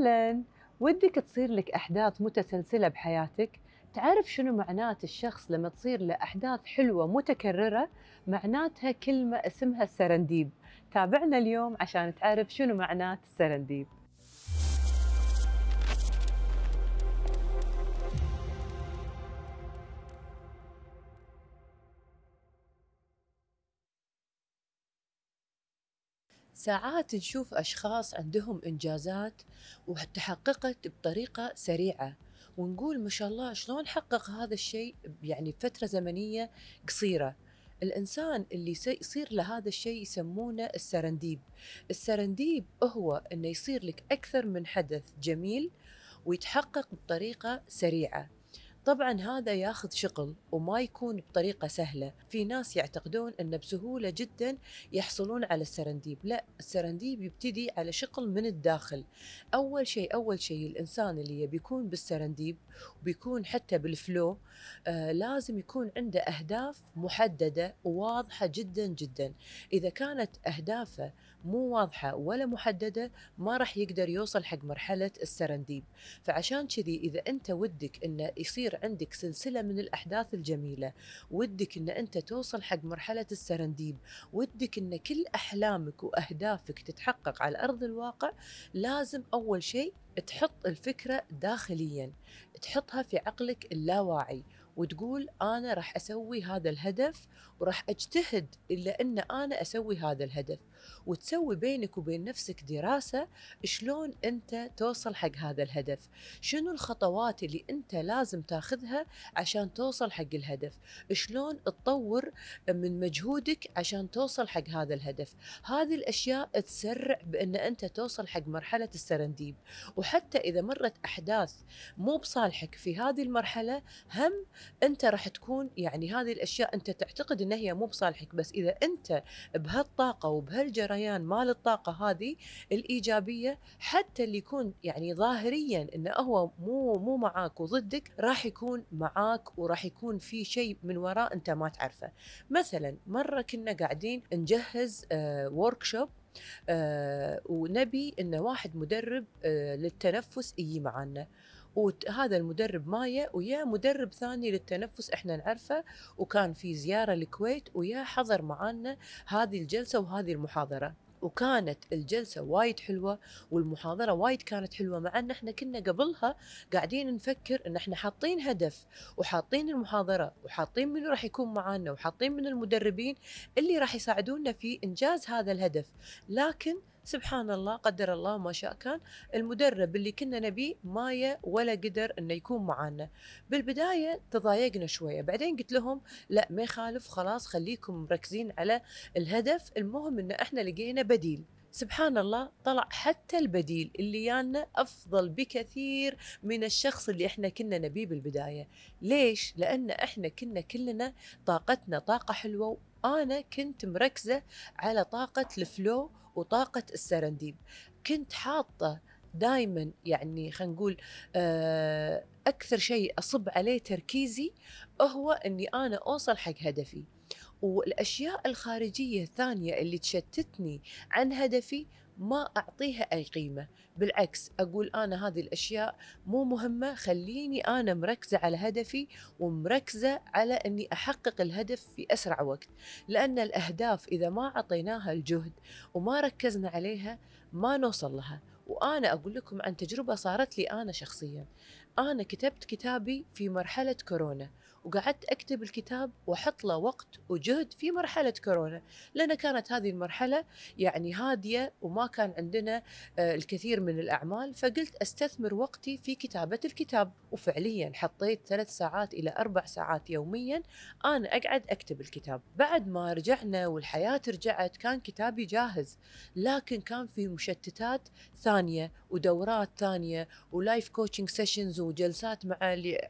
أهلا ودك تصير لك أحداث متسلسلة بحياتك؟ تعرف شنو معنات الشخص لما تصير له أحداث حلوة متكررة؟ معناتها كلمة اسمها السرنديب تابعنا اليوم عشان تعرف شنو معنات السرنديب ساعات نشوف أشخاص عندهم إنجازات وتحققت بطريقة سريعة ونقول ما شاء الله شلون حقق هذا الشيء يعني بفترة زمنية قصيرة الإنسان اللي يصير لهذا الشيء يسمونه السرنديب السرنديب هو أنه يصير لك أكثر من حدث جميل ويتحقق بطريقة سريعة طبعا هذا ياخذ شغل وما يكون بطريقه سهله في ناس يعتقدون انه بسهوله جدا يحصلون على السرنديب لا السرنديب يبتدي على شغل من الداخل اول شيء اول شيء الانسان اللي يبي يكون بالسرنديب وبيكون حتى بالفلو آه لازم يكون عنده اهداف محدده وواضحه جدا جدا اذا كانت اهدافه مو واضحه ولا محدده ما راح يقدر يوصل حق مرحله السرنديب فعشان كذي اذا انت ودك انه يصير عندك سلسله من الاحداث الجميله ودك ان انت توصل حق مرحله السرنديب ودك ان كل احلامك واهدافك تتحقق على ارض الواقع لازم اول شيء تحط الفكره داخليا تحطها في عقلك اللاواعي وتقول انا راح اسوي هذا الهدف وراح اجتهد الا ان انا اسوي هذا الهدف وتسوي بينك وبين نفسك دراسه شلون انت توصل حق هذا الهدف شنو الخطوات اللي انت لازم تاخذها عشان توصل حق الهدف شلون تطور من مجهودك عشان توصل حق هذا الهدف هذه الاشياء تسرع بان انت توصل حق مرحله السرنديب وحتى اذا مرت احداث مو بصالحك في هذه المرحله هم انت راح تكون يعني هذه الاشياء انت تعتقد ان هي مو بصالحك بس اذا انت بهالطاقه وبهال الجريان مال الطاقه هذه الايجابيه حتى اللي يكون يعني ظاهريا انه هو مو مو معاك وضدك راح يكون معاك وراح يكون في شيء من وراه انت ما تعرفه مثلا مره كنا قاعدين نجهز ورك آه، شوب آه ونبي ان واحد مدرب آه للتنفس يجي معنا وهذا المدرب مايا ويا مدرب ثاني للتنفس احنا نعرفه وكان في زياره الكويت ويا حضر معانا هذه الجلسه وهذه المحاضره وكانت الجلسة وايد حلوة والمحاضرة وايد كانت حلوة مع أن احنا كنا قبلها قاعدين نفكر أن احنا حاطين هدف وحاطين المحاضرة وحاطين من راح يكون معانا وحاطين من المدربين اللي راح يساعدونا في إنجاز هذا الهدف لكن سبحان الله قدر الله ما شاء كان المدرب اللي كنا نبيه ما ولا قدر انه يكون معانا بالبدايه تضايقنا شويه بعدين قلت لهم لا ما يخالف خلاص خليكم مركزين على الهدف المهم ان احنا لقينا بديل سبحان الله طلع حتى البديل اللي يانا افضل بكثير من الشخص اللي احنا كنا نبيه بالبدايه ليش لان احنا كنا كلنا طاقتنا طاقه حلوه وانا كنت مركزه على طاقه الفلو وطاقة السرنديب كنت حاطة دائما يعني خلينا نقول آه، أكثر شيء أصب عليه تركيزي هو أني أنا أوصل حق هدفي والاشياء الخارجيه الثانيه اللي تشتتني عن هدفي ما اعطيها اي قيمه بالعكس اقول انا هذه الاشياء مو مهمه خليني انا مركزه على هدفي ومركزه على اني احقق الهدف في اسرع وقت لان الاهداف اذا ما اعطيناها الجهد وما ركزنا عليها ما نوصل لها وانا اقول لكم عن تجربه صارت لي انا شخصيا انا كتبت كتابي في مرحله كورونا وقعدت اكتب الكتاب واحط له وقت وجهد في مرحله كورونا لان كانت هذه المرحله يعني هاديه وما كان عندنا آه، الكثير من الاعمال فقلت استثمر وقتي في كتابه الكتاب وفعليا حطيت ثلاث ساعات الى اربع ساعات يوميا انا اقعد اكتب الكتاب بعد ما رجعنا والحياه رجعت كان كتابي جاهز لكن كان في مشتتات ثانيه تانية ودورات تانية ولايف كوتشنج سيشنز وجلسات مع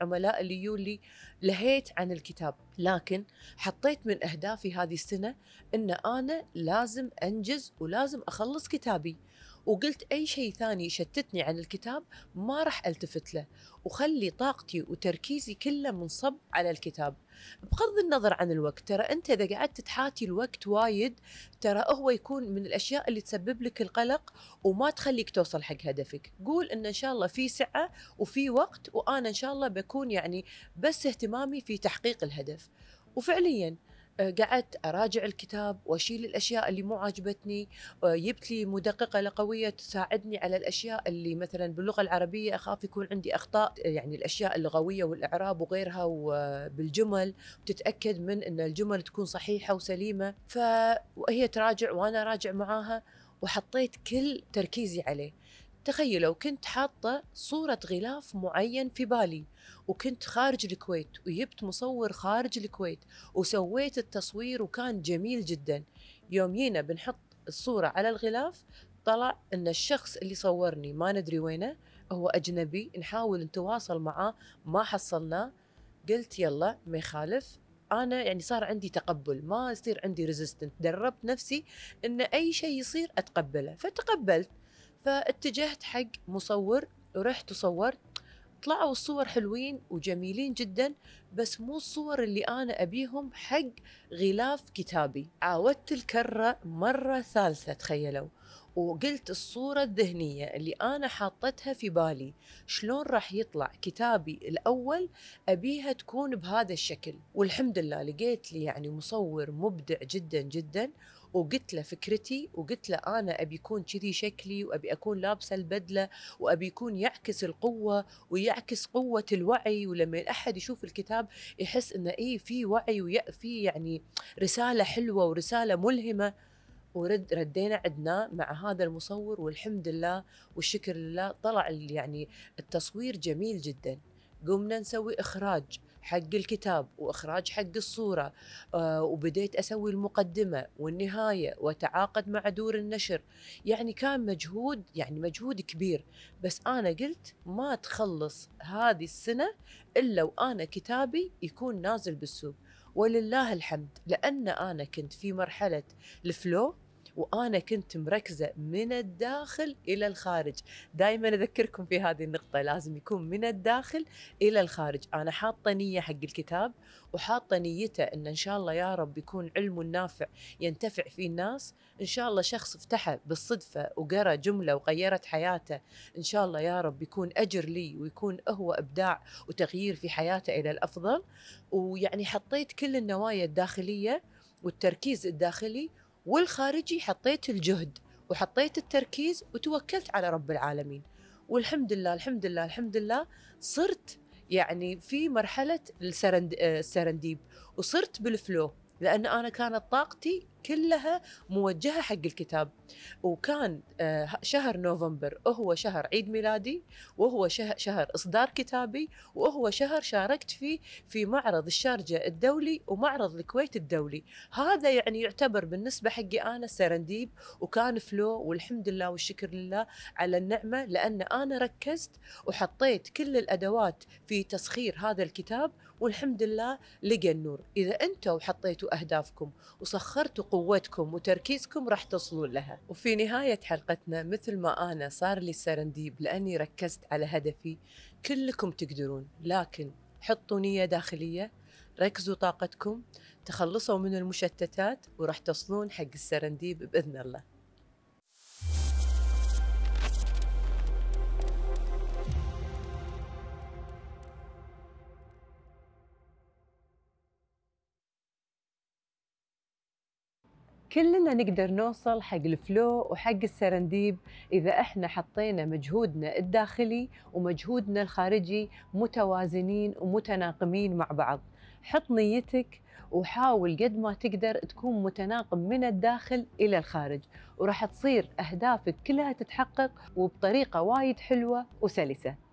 عملاء اليو اللي لهيت عن الكتاب لكن حطيت من أهدافي هذه السنة أن أنا لازم أنجز ولازم أخلص كتابي وقلت اي شيء ثاني يشتتني عن الكتاب ما راح التفت له وخلي طاقتي وتركيزي كله منصب على الكتاب بغض النظر عن الوقت ترى انت اذا قعدت تحاتي الوقت وايد ترى هو يكون من الاشياء اللي تسبب لك القلق وما تخليك توصل حق هدفك قول ان ان شاء الله في سعه وفي وقت وانا ان شاء الله بكون يعني بس اهتمامي في تحقيق الهدف وفعليا أه، قعدت اراجع الكتاب واشيل الاشياء اللي مو عاجبتني أه، جبت لي مدققه لغويه تساعدني على الاشياء اللي مثلا باللغه العربيه اخاف يكون عندي اخطاء يعني الاشياء اللغويه والاعراب وغيرها وبالجمل أه، وتتاكد من ان الجمل تكون صحيحه وسليمه فهي تراجع وانا راجع معاها وحطيت كل تركيزي عليه تخيل لو كنت حاطة صورة غلاف معين في بالي وكنت خارج الكويت وجبت مصور خارج الكويت وسويت التصوير وكان جميل جدا يوم جينا بنحط الصورة على الغلاف طلع ان الشخص اللي صورني ما ندري وينه هو اجنبي نحاول نتواصل معاه ما حصلناه قلت يلا ما يخالف انا يعني صار عندي تقبل ما يصير عندي ريزيستنت دربت نفسي ان اي شيء يصير اتقبله فتقبلت فاتجهت حق مصور ورحت وصورت طلعوا الصور حلوين وجميلين جدا بس مو الصور اللي انا ابيهم حق غلاف كتابي عاودت الكره مره ثالثه تخيلوا وقلت الصورة الذهنية اللي أنا حاطتها في بالي شلون راح يطلع كتابي الأول أبيها تكون بهذا الشكل والحمد لله لقيت لي يعني مصور مبدع جدا جدا وقلت له فكرتي وقلت له انا ابي يكون كذي شكلي وابي اكون لابسه البدله وابي يكون يعكس القوه ويعكس قوه الوعي ولما احد يشوف الكتاب يحس انه اي في وعي وفي يعني رساله حلوه ورساله ملهمه ورد ردينا عدنا مع هذا المصور والحمد لله والشكر لله طلع يعني التصوير جميل جدا قمنا نسوي اخراج حق الكتاب واخراج حق الصوره آه، وبديت اسوي المقدمه والنهايه واتعاقد مع دور النشر يعني كان مجهود يعني مجهود كبير بس انا قلت ما تخلص هذه السنه الا وانا كتابي يكون نازل بالسوق ولله الحمد لان انا كنت في مرحله الفلو وانا كنت مركزه من الداخل الى الخارج دائما اذكركم في هذه النقطه لازم يكون من الداخل الى الخارج انا حاطه نيه حق الكتاب وحاطه نيته ان ان شاء الله يا رب يكون علم نافع ينتفع فيه الناس ان شاء الله شخص افتحه بالصدفه وقرا جمله وغيرت حياته ان شاء الله يا رب يكون اجر لي ويكون هو ابداع وتغيير في حياته الى الافضل ويعني حطيت كل النوايا الداخليه والتركيز الداخلي والخارجي حطيت الجهد وحطيت التركيز وتوكلت على رب العالمين والحمد لله الحمد لله الحمد لله صرت يعني في مرحلة السرند... آه، السرنديب وصرت بالفلو لأن أنا كانت طاقتي كلها موجهه حق الكتاب وكان آه، شهر نوفمبر هو شهر عيد ميلادي وهو شهر اصدار كتابي وهو شهر شاركت فيه في معرض الشارجه الدولي ومعرض الكويت الدولي هذا يعني يعتبر بالنسبه حقي انا سرنديب وكان فلو والحمد لله والشكر لله على النعمه لان انا ركزت وحطيت كل الادوات في تسخير هذا الكتاب والحمد لله لقى النور اذا انتم حطيتوا اهدافكم وسخرتوا قوتكم وتركيزكم راح توصلون لها وفي نهاية حلقتنا مثل ما أنا صار لي سرنديب لأني ركزت على هدفي كلكم تقدرون لكن حطوا نية داخلية ركزوا طاقتكم تخلصوا من المشتتات وراح تصلون حق السرنديب بإذن الله كلنا نقدر نوصل حق الفلو وحق السرنديب إذا إحنا حطينا مجهودنا الداخلي ومجهودنا الخارجي متوازنين ومتناقمين مع بعض حط نيتك وحاول قد ما تقدر تكون متناقم من الداخل إلى الخارج وراح تصير أهدافك كلها تتحقق وبطريقة وايد حلوة وسلسة